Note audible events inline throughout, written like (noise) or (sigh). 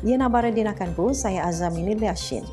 Yang Abara Dinakan pun, saya Azam Inil Yashin.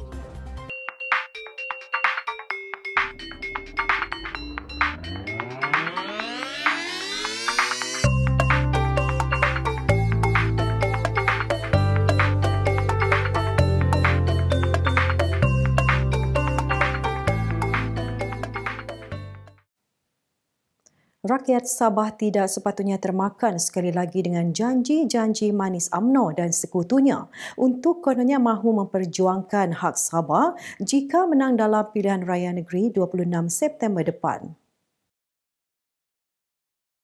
rakyat Sabah tidak sepatutnya termakan sekali lagi dengan janji-janji manis Amno dan sekutunya untuk kononnya mahu memperjuangkan hak Sabah jika menang dalam pilihan raya negeri 26 September depan.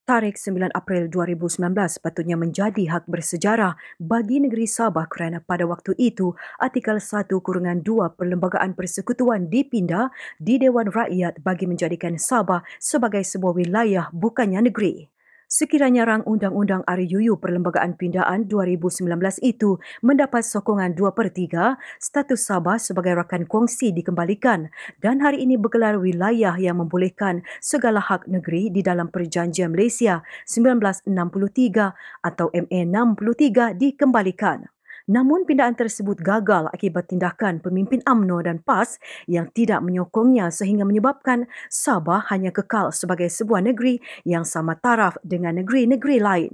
Tarikh 9 April 2019 patutnya menjadi hak bersejarah bagi negeri Sabah kerana pada waktu itu artikel 1-2 kurungan Perlembagaan Persekutuan dipindah di Dewan Rakyat bagi menjadikan Sabah sebagai sebuah wilayah bukannya negeri sekiranya rang Undang-Undang RUU Perlembagaan Pindaan 2019 itu mendapat sokongan 2 per 3, status Sabah sebagai rakan kongsi dikembalikan dan hari ini bergelar wilayah yang membolehkan segala hak negeri di dalam Perjanjian Malaysia 1963 atau MA63 dikembalikan. Namun pindaan tersebut gagal akibat tindakan pemimpin AMNO dan PAS yang tidak menyokongnya sehingga menyebabkan Sabah hanya kekal sebagai sebuah negeri yang sama taraf dengan negeri-negeri lain.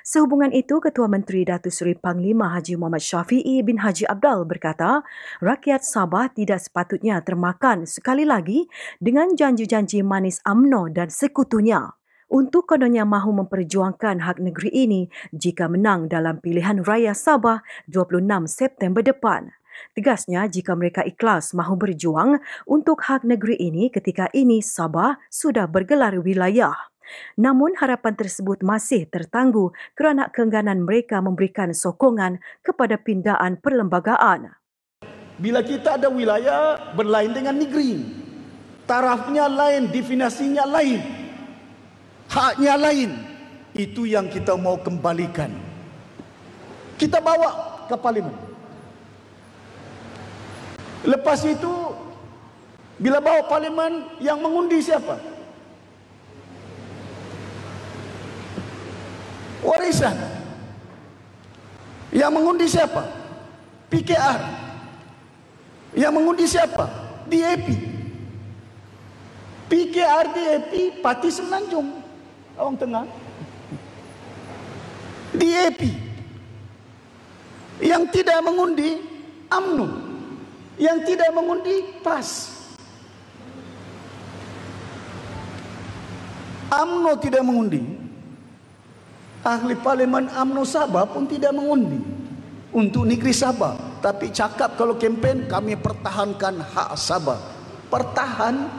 Sehubungan itu, Ketua Menteri Datu Seri Panglima Haji Muhammad Syafi'i bin Haji Abdal berkata, rakyat Sabah tidak sepatutnya termakan sekali lagi dengan janji-janji manis AMNO dan sekutunya untuk kononnya mahu memperjuangkan hak negeri ini jika menang dalam pilihan raya Sabah 26 September depan. Tegasnya jika mereka ikhlas mahu berjuang untuk hak negeri ini ketika ini Sabah sudah bergelar wilayah. Namun harapan tersebut masih tertangguh kerana keengganan mereka memberikan sokongan kepada pindaan perlembagaan. Bila kita ada wilayah berlain dengan negeri, tarafnya lain, definasinya lain haknya lain itu yang kita mau kembalikan kita bawa ke parlimen lepas itu bila bawa parlimen yang mengundi siapa warisan yang mengundi siapa PKR yang mengundi siapa DAP PKR DAP parti Semenanjung Orang tengah. DAP. Yang tidak mengundi, UMNO. Yang tidak mengundi, PAS. UMNO tidak mengundi. Ahli Parlimen UMNO Sabah pun tidak mengundi. Untuk negeri Sabah. Tapi cakap kalau kempen, kami pertahankan hak Sabah. Pertahan,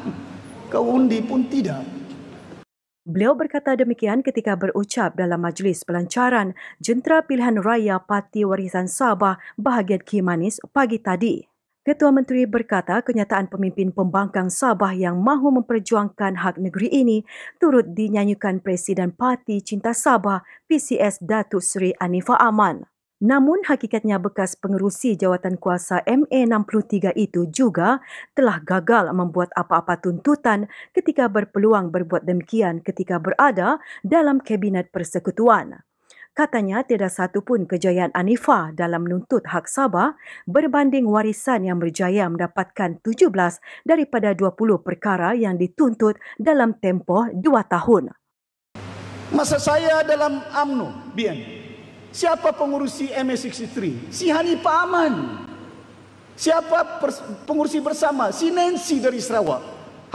kau undi pun tidak. Tidak. Beliau berkata demikian ketika berucap dalam majlis pelancaran Jentera Pilihan Raya Parti Warisan Sabah Bahagian Kimanis pagi tadi. Ketua Menteri berkata kenyataan pemimpin pembangkang Sabah yang mahu memperjuangkan hak negeri ini turut dinyanyikan Presiden Parti Cinta Sabah PCS Datuk Seri Anifa Aman. Namun hakikatnya bekas pengerusi jawatan kuasa MA63 itu juga telah gagal membuat apa-apa tuntutan ketika berpeluang berbuat demikian ketika berada dalam kabinet persekutuan. Katanya tidak satu pun kejayaan Anifa dalam menuntut hak Sabah berbanding warisan yang berjaya mendapatkan 17 daripada 20 perkara yang dituntut dalam tempoh 2 tahun. Masa saya dalam AMNO, BNP, Siapa pengurusi MS63? Si Hanifah Aman. Siapa pengurusi bersama? Si Nancy dari Sarawak.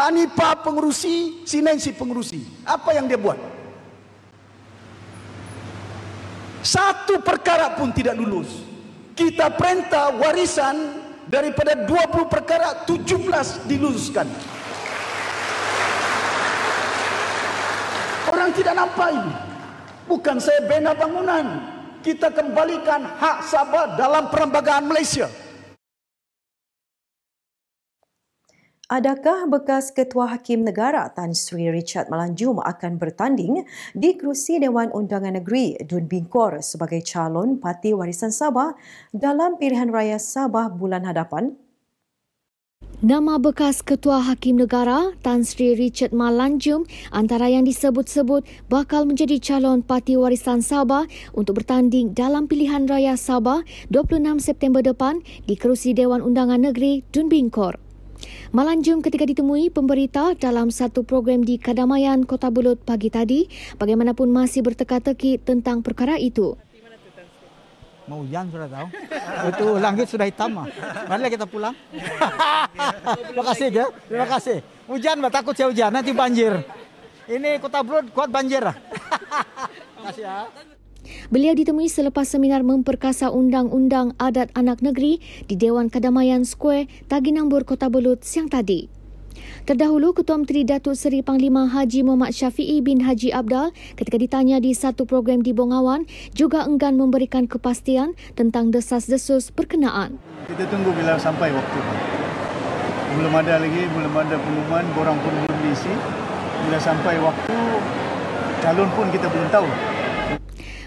Hanifah pengurusi, si Nancy pengurusi. Apa yang dia buat? Satu perkara pun tidak lulus. Kita perintah warisan daripada 20 perkara, 17 diluluskan. Orang tidak nampak ini. Bukan saya bina bangunan kita kembalikan hak Sabah dalam perlembagaan Malaysia. Adakah bekas Ketua Hakim Negara Tan Sri Richard Malanjum akan bertanding di kerusi Dewan Undangan Negeri Dun Bingkor sebagai calon parti warisan Sabah dalam pilihan raya Sabah bulan hadapan? Nama bekas Ketua Hakim Negara Tan Sri Richard Malanjum antara yang disebut-sebut bakal menjadi calon parti warisan Sabah untuk bertanding dalam pilihan raya Sabah 26 September depan di kerusi Dewan Undangan Negeri Dun Bingkor. Malanjum ketika ditemui pemberita dalam satu program di Kadamayan Kota Bulut pagi tadi bagaimanapun masih berteka-teki tentang perkara itu. Mau hujan sudah tahu. Itu langit sudah hitam. Ah. Marilah kita pulang. (laughs) Terima kasih ya. Terima kasih. Hujan, Mbak. Takut saya hujan. Nanti banjir. Ini kota Brut kuat banjir. Ah. Terima kasih ya. Beliau ditemui selepas seminar memperkasa undang-undang adat anak negeri di Dewan Kedamaian Square, Taginambur, Kota Belut siang tadi. Terdahulu, Ketua Menteri Datuk Seri Panglima Haji Muhammad Syafi'i bin Haji Abdal ketika ditanya di satu program di Bongawan juga enggan memberikan kepastian tentang desas-desus perkenaan. Kita tunggu bila sampai waktu. Belum ada lagi, belum ada pengumuman, borang pun belum diisi. Bila sampai waktu, calon pun kita belum tahu.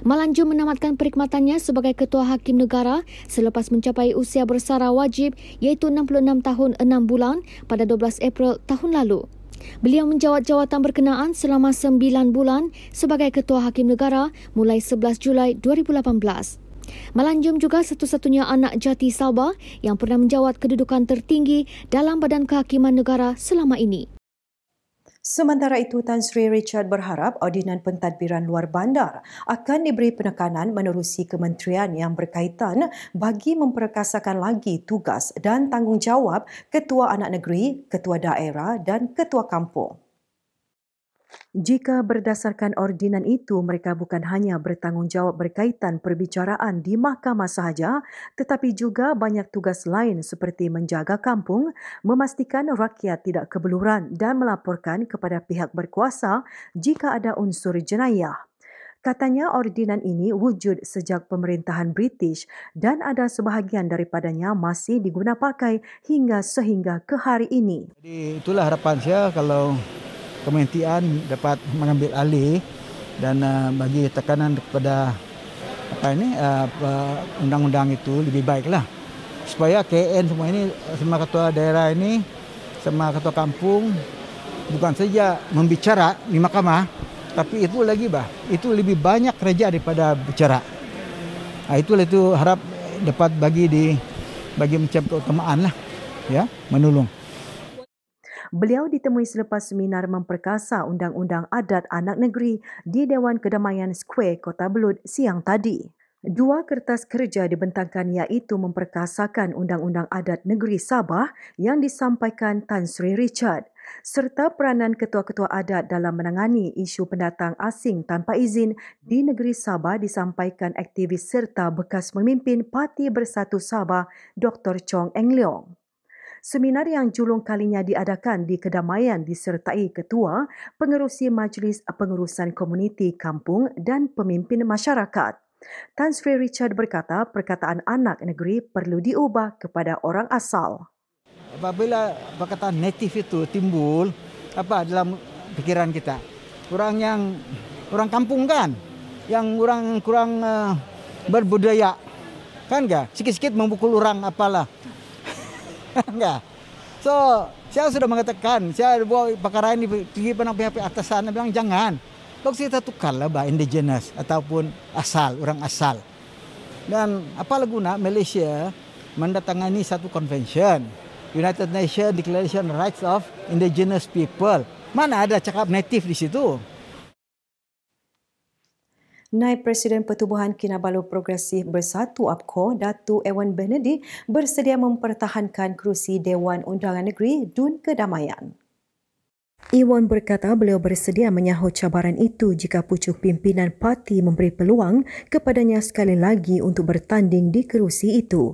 Malanju menamatkan perkhidmatannya sebagai Ketua Hakim Negara selepas mencapai usia bersara wajib iaitu 66 tahun 6 bulan pada 12 April tahun lalu. Beliau menjawat jawatan berkenaan selama 9 bulan sebagai Ketua Hakim Negara mulai 11 Julai 2018. Malanjum juga satu-satunya anak jati Sabah yang pernah menjawat kedudukan tertinggi dalam badan kehakiman negara selama ini. Sementara itu, Tan Sri Richard berharap Ordinan Pentadbiran Luar Bandar akan diberi penekanan menerusi kementerian yang berkaitan bagi memperkasakan lagi tugas dan tanggungjawab Ketua Anak Negeri, Ketua Daerah dan Ketua Kampung. Jika berdasarkan ordinan itu mereka bukan hanya bertanggungjawab berkaitan perbicaraan di mahkamah sahaja tetapi juga banyak tugas lain seperti menjaga kampung, memastikan rakyat tidak kebeluran dan melaporkan kepada pihak berkuasa jika ada unsur jenayah. Katanya ordinan ini wujud sejak pemerintahan British dan ada sebahagian daripadanya masih digunapakai hingga sehingga ke hari ini. Jadi itulah harapan saya kalau kementerian dapat mengambil alih dan uh, bagi tekanan kepada apa ini uh, undang-undang itu lebih baiklah supaya KN semua ini semua ketua daerah ini semua ketua kampung bukan saja membicara di mahkamah tapi itu lagi bah itu lebih banyak kerja daripada bicara nah, itu itu harap dapat bagi di bagi mencap keutamaan lah ya menolong Beliau ditemui selepas seminar memperkasa Undang-Undang Adat Anak Negeri di Dewan Kedamaian Square Kota Belud siang tadi. Dua kertas kerja dibentangkan iaitu memperkasakan Undang-Undang Adat Negeri Sabah yang disampaikan Tan Sri Richard serta peranan ketua-ketua adat dalam menangani isu pendatang asing tanpa izin di negeri Sabah disampaikan aktivis serta bekas pemimpin Parti Bersatu Sabah Dr. Chong Eng Leong. Seminar yang julung kalinya diadakan di Kedamaian disertai Ketua Pengerusi Majlis Pengurusan Komuniti Kampung dan Pemimpin Masyarakat. Tan Sri Richard berkata perkataan anak negeri perlu diubah kepada orang asal. Apabila perkataan native itu timbul apa dalam pikiran kita? Orang yang orang kampung kan? Yang orang kurang uh, berbudaya kan enggak? Sikit-sikit memukul orang apalah. (laughs) enggak. So, saya sudah mengatakan, saya bawa perkara ini pergi pernah pihak-pihak atas sana bilang jangan. Kalau kita tukarlah bah indigenous ataupun asal, orang asal. Dan apalah guna Malaysia mendatangani satu convention United Nations Declaration Rights of Indigenous People. Mana ada cakap native di situ? Naib Presiden Pertubuhan Kinabalu Progresif Bersatu APKO, Datu Ewan Benedict bersedia mempertahankan kerusi Dewan Undangan Negeri Dun Kedamaian. Iwan berkata beliau bersedia menyahut cabaran itu jika pucuk pimpinan parti memberi peluang kepadanya sekali lagi untuk bertanding di kerusi itu.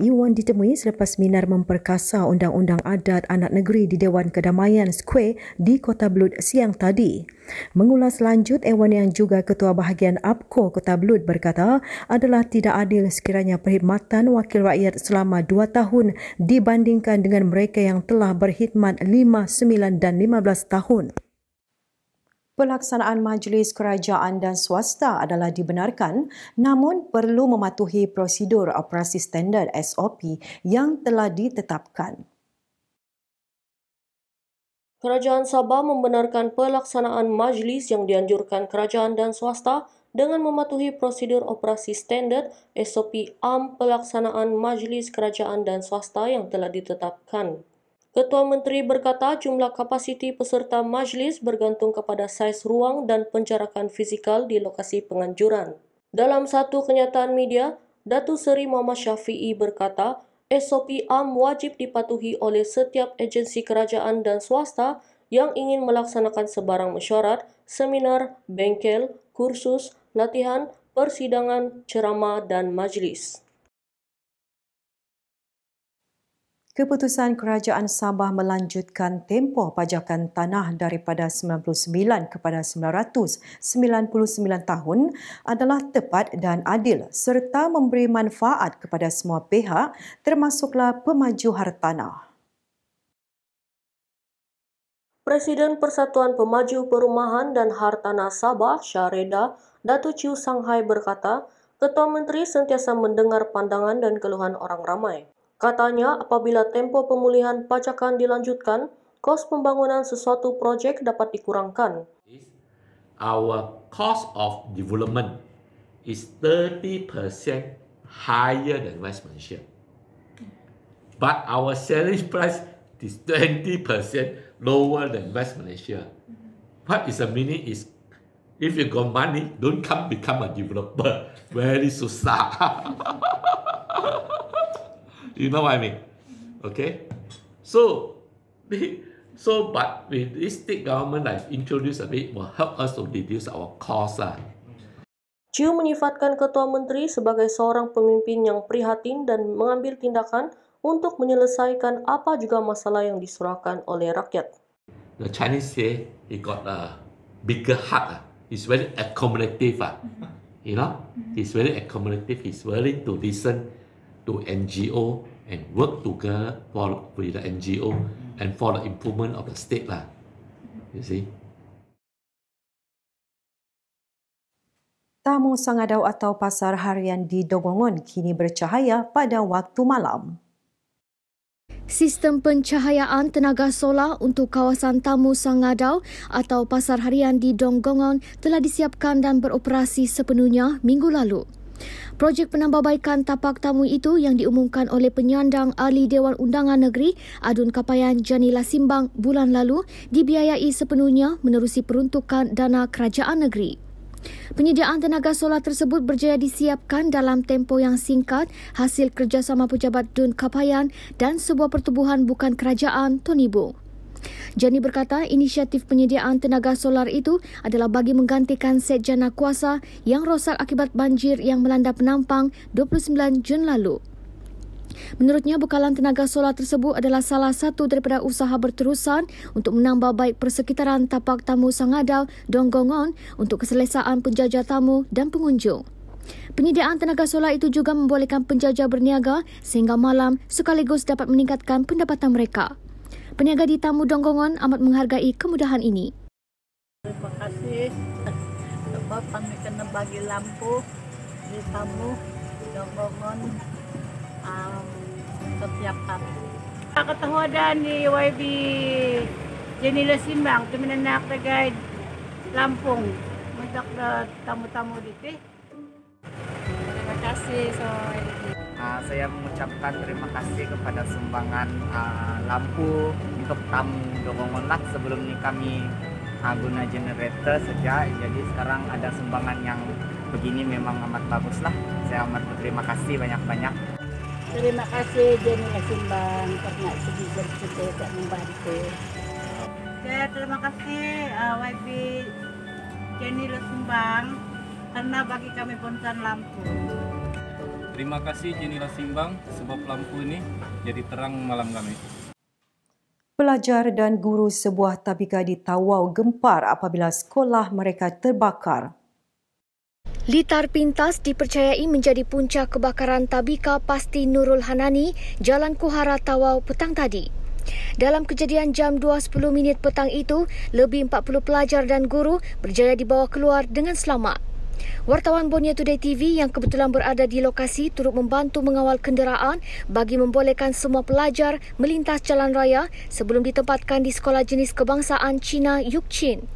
Iwan ditemui selepas minar memperkasa Undang-Undang Adat Anak Negeri di Dewan Kedamaian Square di Kota Belud siang tadi. Mengulas lanjut, Iwan yang juga Ketua Bahagian APCO Kota Belud berkata adalah tidak adil sekiranya perkhidmatan wakil rakyat selama dua tahun dibandingkan dengan mereka yang telah berkhidmat lima sembilan dan lima belas tahun pelaksanaan majlis kerajaan dan swasta adalah dibenarkan namun perlu mematuhi prosedur operasi standard SOP yang telah ditetapkan. Kerajaan Sabah membenarkan pelaksanaan majlis yang dianjurkan kerajaan dan swasta dengan mematuhi prosedur operasi standard SOP AM pelaksanaan majlis kerajaan dan swasta yang telah ditetapkan. Ketua Menteri berkata jumlah kapasiti peserta majlis bergantung kepada saiz ruang dan penjarakan fizikal di lokasi penganjuran. Dalam satu kenyataan media, Datu Seri Muhammad Syafi'i berkata, SOP AM wajib dipatuhi oleh setiap agensi kerajaan dan swasta yang ingin melaksanakan sebarang mesyuarat, seminar, bengkel, kursus, latihan, persidangan, ceramah, dan majlis. Keputusan Kerajaan Sabah melanjutkan tempoh pajakan tanah daripada 99 kepada 999 tahun adalah tepat dan adil serta memberi manfaat kepada semua pihak termasuklah pemaju hartanah. Presiden Persatuan Pemaju Perumahan dan Hartanah Sabah, Syareda, Datu Chiu Sanghai berkata, Ketua Menteri sentiasa mendengar pandangan dan keluhan orang ramai. Katanya, apabila tempo pemulihan pajakan dilanjutkan, kos pembangunan sesuatu projek dapat dikurangkan. Our cost of development is 30% higher than West Malaysia. But our selling price is 20% lower than West Malaysia. What is the meaning is if you got money, don't come become a developer. (laughs) Very susah. (laughs) you know what I mean? Okay, so (laughs) so but with this state government like introduce a bit will help us to reduce our cost lah. Chiu menyifatkan Ketua Menteri sebagai seorang pemimpin yang prihatin dan mengambil tindakan untuk menyelesaikan apa juga masalah yang diserahkan oleh rakyat. The Chinese say he got a bigger heart. Lah. He's very accommodative. Lah. You know, mm-hmm. he's very accommodative. He's willing to listen to NGO, and work together for with the NGO mm-hmm. and for the improvement of the state lah. Mm-hmm. You see. Tamu Sangadau atau Pasar Harian di Dogongon kini bercahaya pada waktu malam. Sistem pencahayaan tenaga solar untuk kawasan Tamu Sangadau atau Pasar Harian di Dogongon telah disiapkan dan beroperasi sepenuhnya minggu lalu. Projek penambahbaikan tapak tamu itu yang diumumkan oleh penyandang ahli Dewan Undangan Negeri Adun Kapayan Janila Simbang bulan lalu dibiayai sepenuhnya menerusi peruntukan dana kerajaan negeri. Penyediaan tenaga solar tersebut berjaya disiapkan dalam tempo yang singkat hasil kerjasama pejabat Dun Kapayan dan sebuah pertubuhan bukan kerajaan Tony Bung. Jani berkata inisiatif penyediaan tenaga solar itu adalah bagi menggantikan set jana kuasa yang rosak akibat banjir yang melanda penampang 29 Jun lalu. Menurutnya, bekalan tenaga solar tersebut adalah salah satu daripada usaha berterusan untuk menambah baik persekitaran tapak tamu Sangadau, Donggongon untuk keselesaan penjaja tamu dan pengunjung. Penyediaan tenaga solar itu juga membolehkan penjaja berniaga sehingga malam sekaligus dapat meningkatkan pendapatan mereka. Peniaga di Tamu Donggongon amat menghargai kemudahan ini. Terima kasih sebab kami kena bagi lampu di Tamu Donggongon um, setiap hari. Saya ketemu ada di YB Jenila Simbang, teman nak tegai Lampung. untuk tamu-tamu di sini. Terima kasih. So, uh, saya mengucapkan terima kasih kepada sumbangan uh, lampu untuk tamu lah sebelum ini kami uh, guna generator saja jadi sekarang ada sumbangan yang begini memang amat bagus lah saya amat berterima kasih banyak-banyak terima kasih Jenny Sumbang karena sedikit kita tidak membantu saya terima kasih uh, YB Jenny Lesumbang karena bagi kami ponsan lampu. Terima kasih jendela simbang sebab lampu ini jadi terang malam kami. Pelajar dan guru sebuah tabika di Tawau gempar apabila sekolah mereka terbakar. Litar Pintas dipercayai menjadi puncak kebakaran tabika Pasti Nurul Hanani, Jalan Kuhara Tawau petang tadi. Dalam kejadian jam 2.10 minit petang itu, lebih 40 pelajar dan guru berjaya dibawa keluar dengan selamat. Wartawan Borneo Today TV yang kebetulan berada di lokasi turut membantu mengawal kenderaan bagi membolehkan semua pelajar melintas jalan raya sebelum ditempatkan di sekolah jenis kebangsaan Cina Chin.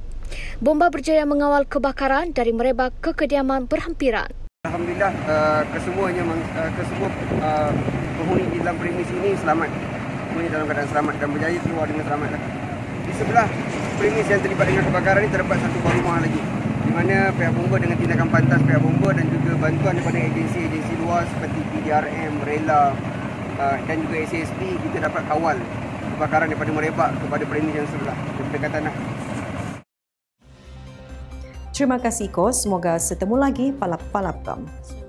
Bomba berjaya mengawal kebakaran dari merebak ke kediaman berhampiran. Alhamdulillah uh, kesemuanya uh, kesemua uh, penghuni di dalam premis ini selamat. Semuanya dalam keadaan selamat dan berjaya keluar dengan selamat. Di sebelah premis yang terlibat dengan kebakaran ini terdapat satu rumah lagi mana pihak bomba dengan tindakan pantas pihak bomba dan juga bantuan daripada agensi-agensi luar seperti PDRM, Rela uh, dan juga SSP kita dapat kawal kebakaran daripada merebak kepada premis yang sebelah berdekatan tanah. Terima kasih Kos. Semoga bertemu lagi palap-palap kamu.